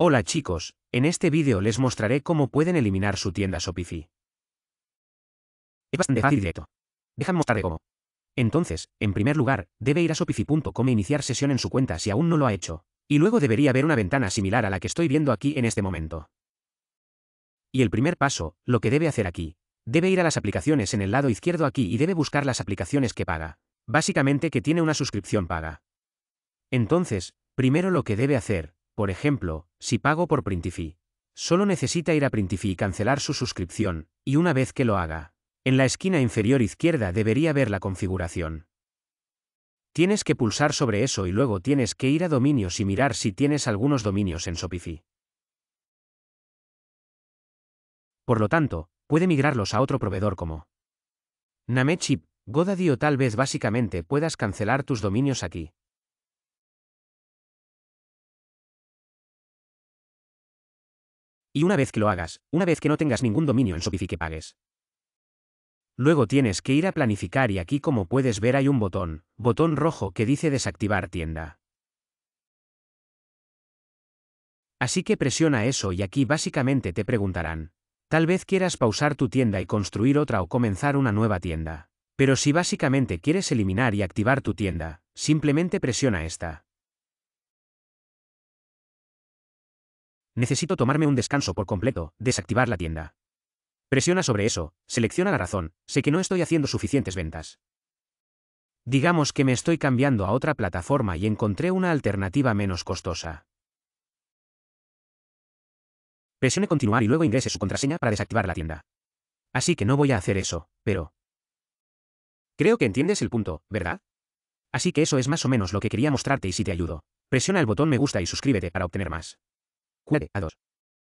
Hola chicos, en este vídeo les mostraré cómo pueden eliminar su tienda Shopify. Es bastante fácil y directo. Déjame de cómo. Entonces, en primer lugar, debe ir a shopify.com e iniciar sesión en su cuenta si aún no lo ha hecho, y luego debería ver una ventana similar a la que estoy viendo aquí en este momento. Y el primer paso, lo que debe hacer aquí, debe ir a las aplicaciones en el lado izquierdo aquí y debe buscar las aplicaciones que paga, básicamente que tiene una suscripción paga. Entonces, primero lo que debe hacer, por ejemplo, si pago por Printify, solo necesita ir a Printify y cancelar su suscripción, y una vez que lo haga, en la esquina inferior izquierda debería ver la configuración. Tienes que pulsar sobre eso y luego tienes que ir a dominios y mirar si tienes algunos dominios en Shopify. Por lo tanto, puede migrarlos a otro proveedor como Namechip, Godaddy o tal vez básicamente puedas cancelar tus dominios aquí. Y una vez que lo hagas, una vez que no tengas ningún dominio en Shopify que pagues. Luego tienes que ir a planificar y aquí como puedes ver hay un botón, botón rojo que dice desactivar tienda. Así que presiona eso y aquí básicamente te preguntarán. Tal vez quieras pausar tu tienda y construir otra o comenzar una nueva tienda. Pero si básicamente quieres eliminar y activar tu tienda, simplemente presiona esta. Necesito tomarme un descanso por completo, desactivar la tienda. Presiona sobre eso, selecciona la razón, sé que no estoy haciendo suficientes ventas. Digamos que me estoy cambiando a otra plataforma y encontré una alternativa menos costosa. Presione continuar y luego ingrese su contraseña para desactivar la tienda. Así que no voy a hacer eso, pero... Creo que entiendes el punto, ¿verdad? Así que eso es más o menos lo que quería mostrarte y si te ayudo. Presiona el botón me gusta y suscríbete para obtener más. QD a 2.